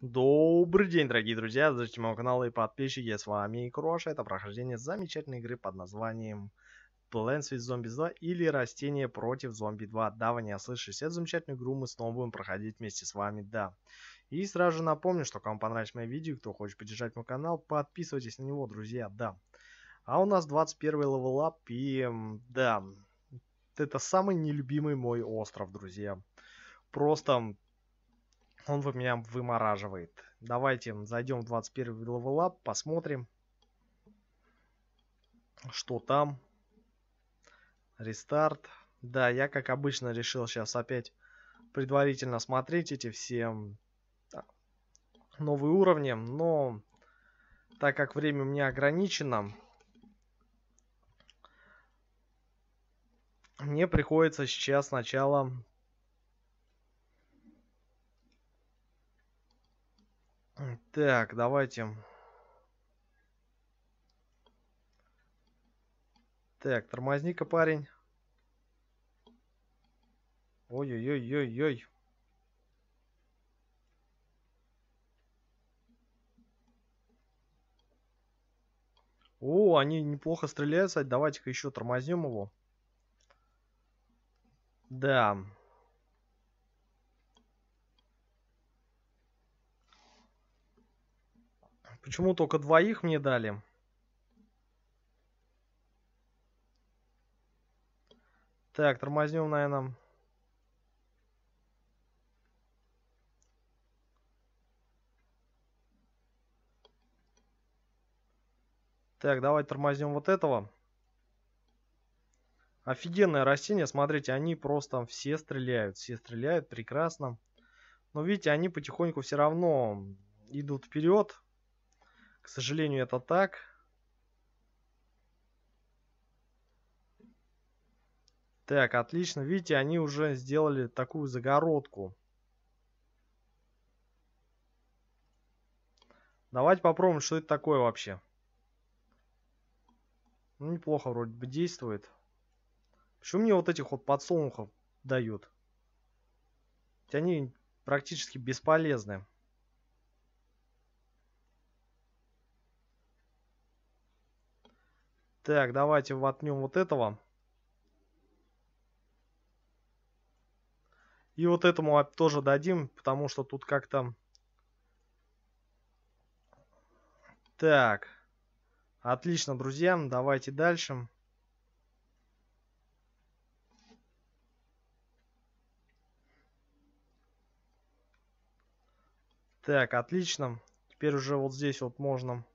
Добрый день, дорогие друзья, зрители моего канала и подписчики, Я с вами Кроша, это прохождение замечательной игры под названием Plants vs Zombies 2 или Растения против Зомби 2. Да, вы не ослышались, эту замечательную игру мы снова будем проходить вместе с вами, да. И сразу же напомню, что кому понравилось мое видео, кто хочет поддержать мой канал, подписывайтесь на него, друзья, да. А у нас 21 левелап и, да, это самый нелюбимый мой остров, друзья. Просто он вы меня вымораживает. Давайте зайдем в 21 левелап, посмотрим, что там. Рестарт. Да, я как обычно решил сейчас опять предварительно смотреть эти все новые уровни, но так как время у меня ограничено, мне приходится сейчас сначала Так, давайте. Так, тормозника, парень. Ой-ой-ой-ой-ой. О, они неплохо стреляют, Давайте-ка еще тормознем его. Да. Почему только двоих мне дали? Так, тормознем, наверное. Так, давайте тормознем вот этого. Офигенное растение, смотрите, они просто все стреляют, все стреляют, прекрасно. Но видите, они потихоньку все равно идут вперед. К сожалению, это так. Так, отлично. Видите, они уже сделали такую загородку. Давайте попробуем, что это такое вообще. Ну, неплохо вроде бы действует. Почему мне вот этих вот подсолнухов дают? Ведь они практически бесполезны. Так, давайте воткнем вот этого. И вот этому тоже дадим, потому что тут как-то... Так. Отлично, друзья. Давайте дальше. Так, отлично. Теперь уже вот здесь вот можно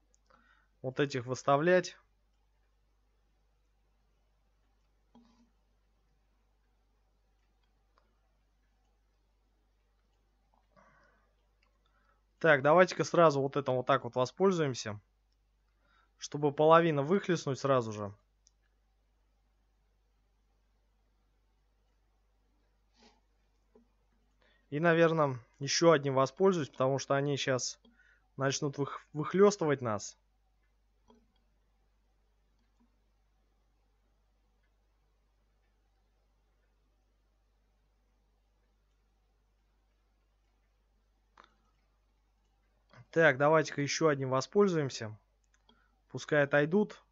вот этих выставлять. Так, давайте-ка сразу вот этим вот так вот воспользуемся, чтобы половина выхлестнуть сразу же. И, наверное, еще одним воспользуюсь, потому что они сейчас начнут вых выхлестывать нас. Так, давайте-ка еще одним воспользуемся. Пускай отойдут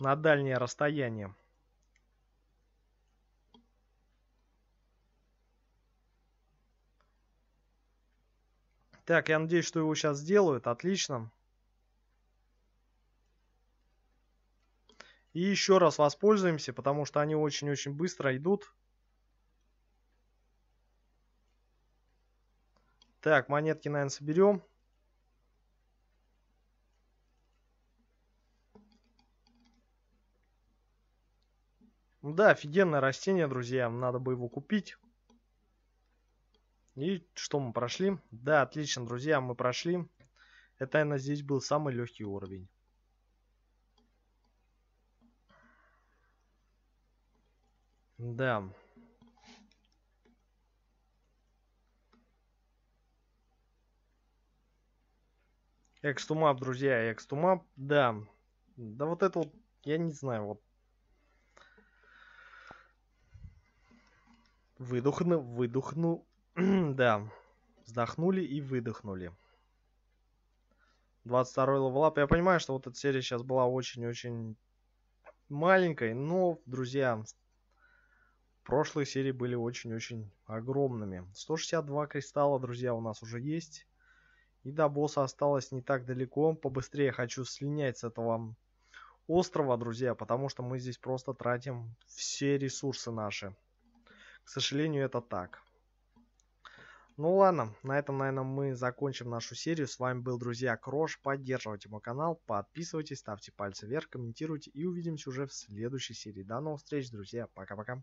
на дальнее расстояние. Так, я надеюсь, что его сейчас сделают. Отлично. И еще раз воспользуемся, потому что они очень-очень быстро идут. Так, монетки, наверное, соберем. Да, офигенное растение, друзья. Надо бы его купить. И что мы прошли? Да, отлично, друзья, мы прошли. Это, наверное, здесь был самый легкий уровень. Да. Экстумап, друзья, экстумап, да. Да вот это вот, я не знаю, вот. Выдохну, выдохну, да. Вздохнули и выдохнули. 22 левелап. Я понимаю, что вот эта серия сейчас была очень-очень маленькой, но, друзья, прошлые серии были очень-очень огромными. 162 кристалла, друзья, у нас уже есть. И до босса осталось не так далеко. Побыстрее хочу слинять с этого острова, друзья, потому что мы здесь просто тратим все ресурсы наши. К сожалению, это так. Ну ладно, на этом, наверное, мы закончим нашу серию. С вами был, друзья, Крош. Поддерживайте мой канал, подписывайтесь, ставьте пальцы вверх, комментируйте и увидимся уже в следующей серии. До новых встреч, друзья. Пока-пока.